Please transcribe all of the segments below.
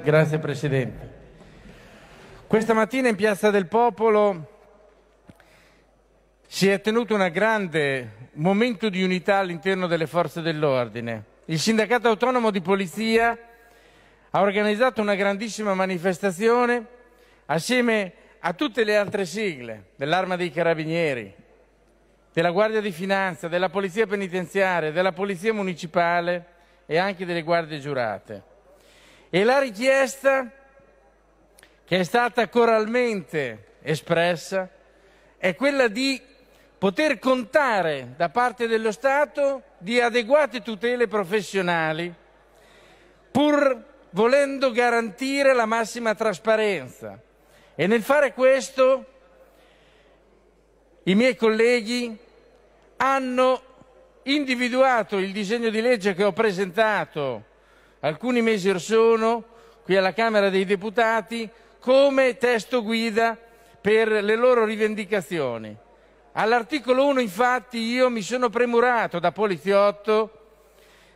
Grazie Presidente. Questa mattina in Piazza del Popolo si è tenuto un grande momento di unità all'interno delle forze dell'ordine. Il sindacato autonomo di polizia ha organizzato una grandissima manifestazione assieme a tutte le altre sigle dell'Arma dei Carabinieri, della Guardia di Finanza, della Polizia Penitenziaria, della Polizia Municipale e anche delle Guardie Giurate. E la richiesta che è stata coralmente espressa è quella di poter contare da parte dello Stato di adeguate tutele professionali, pur volendo garantire la massima trasparenza. E nel fare questo i miei colleghi hanno individuato il disegno di legge che ho presentato alcuni mesi or sono, qui alla Camera dei Deputati, come testo guida per le loro rivendicazioni. All'articolo 1, infatti, io mi sono premurato da poliziotto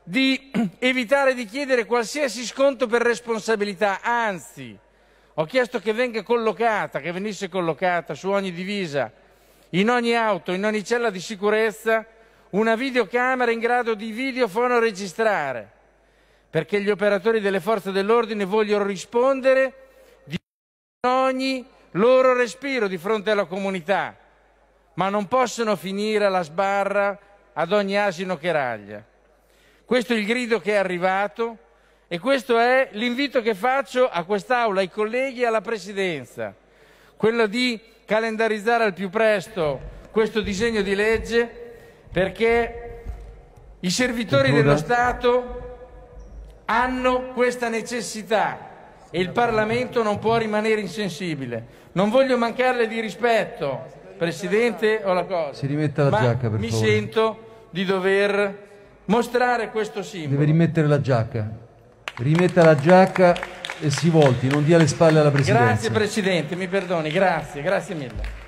di evitare di chiedere qualsiasi sconto per responsabilità, anzi ho chiesto che venga collocata, che venisse collocata su ogni divisa, in ogni auto, in ogni cella di sicurezza, una videocamera in grado di videofonoregistrare perché gli operatori delle forze dell'ordine vogliono rispondere di ogni loro respiro di fronte alla comunità, ma non possono finire alla sbarra ad ogni asino che raglia. Questo è il grido che è arrivato e questo è l'invito che faccio a quest'Aula, ai colleghi e alla Presidenza, quello di calendarizzare al più presto questo disegno di legge perché i servitori dello Stato hanno questa necessità e il Parlamento non può rimanere insensibile. Non voglio mancarle di rispetto, Presidente, o la cosa. Si rimetta la ma giacca, per mi favore. Mi sento di dover mostrare questo simbolo. Deve rimettere la giacca. Rimetta la giacca e si volti, non dia le spalle alla Presidenza. Grazie Presidente, mi perdoni, grazie, grazie mille.